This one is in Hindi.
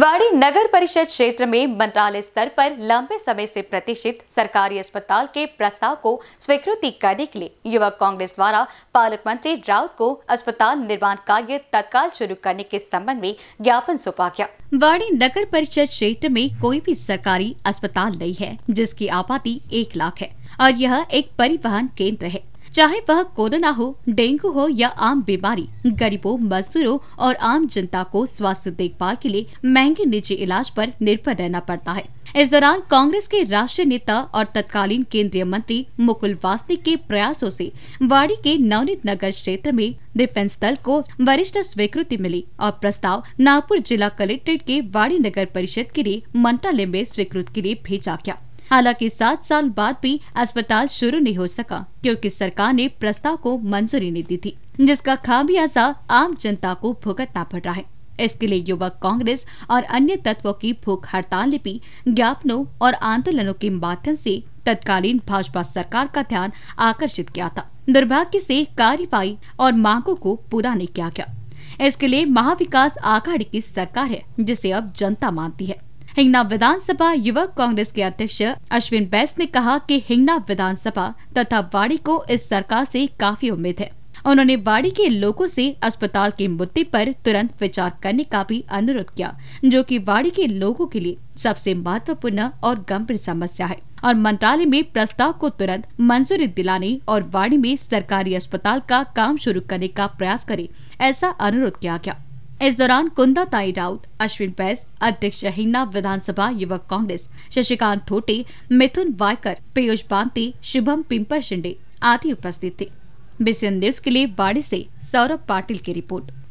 वाड़ी नगर परिषद क्षेत्र में मंत्रालय स्तर पर लंबे समय से प्रतिष्ठित सरकारी अस्पताल के प्रस्ताव को स्वीकृति करने के लिए युवा कांग्रेस द्वारा पालक मंत्री राउत को अस्पताल निर्माण कार्य तत्काल शुरू करने के संबंध में ज्ञापन सौंपा गया वाड़ी नगर परिषद क्षेत्र में कोई भी सरकारी अस्पताल नहीं है जिसकी आबादी एक लाख है और यह एक परिवहन केंद्र है चाहे वह कोरोना हो डेंगू हो या आम बीमारी गरीबों मजदूरों और आम जनता को स्वास्थ्य देखभाल के लिए महंगे निजी इलाज पर निर्भर रहना पड़ता है इस दौरान कांग्रेस के राष्ट्रीय नेता और तत्कालीन केंद्रीय मंत्री मुकुल वासनिक के प्रयासों से वाड़ी के नवनीत नगर क्षेत्र में डिफेंस दल को वरिष्ठ स्वीकृति मिली और प्रस्ताव नागपुर जिला कलेक्ट्रेट के वाड़ी नगर परिषद के लिए मंत्रालय में स्वीकृत के लिए भेजा गया हालांकि सात साल बाद भी अस्पताल शुरू नहीं हो सका क्योंकि सरकार ने प्रस्ताव को मंजूरी नहीं दी थी जिसका खामियाजा आम जनता को भुगतना पड़ रहा है इसके लिए युवक कांग्रेस और अन्य तत्वों की भूख हड़ताल भी ज्ञापनों और आंदोलनों के माध्यम से तत्कालीन भाजपा सरकार का ध्यान आकर्षित किया था दुर्भाग्य से कार्यवाही और मांगों को पूरा नहीं किया गया इसके लिए महाविकास आघाड़ी की सरकार है जिसे अब जनता मानती है हिंगना विधानसभा युवक कांग्रेस के अध्यक्ष अश्विन बैस ने कहा कि हिंगना विधानसभा तथा वाड़ी को इस सरकार से काफी उम्मीद है उन्होंने वाड़ी के लोगों से अस्पताल के मुद्दे पर तुरंत विचार करने का भी अनुरोध किया जो कि वाड़ी के लोगों के लिए सबसे महत्वपूर्ण और गंभीर समस्या है और मंत्रालय में प्रस्ताव को तुरंत मंजूरी दिलाने और वाड़ी में सरकारी अस्पताल का काम शुरू करने का प्रयास करे ऐसा अनुरोध किया गया इस दौरान कुंदा ताई राउत अश्विन बैस अध्यक्ष हिन्ना विधानसभा युवक कांग्रेस शशिकांत थोटे मिथुन वायकर पीयूष बांती शुभम पिंपर शिंडे आदि उपस्थित थे बीसीएन के लिए बाड़ी से सौरभ पाटिल की रिपोर्ट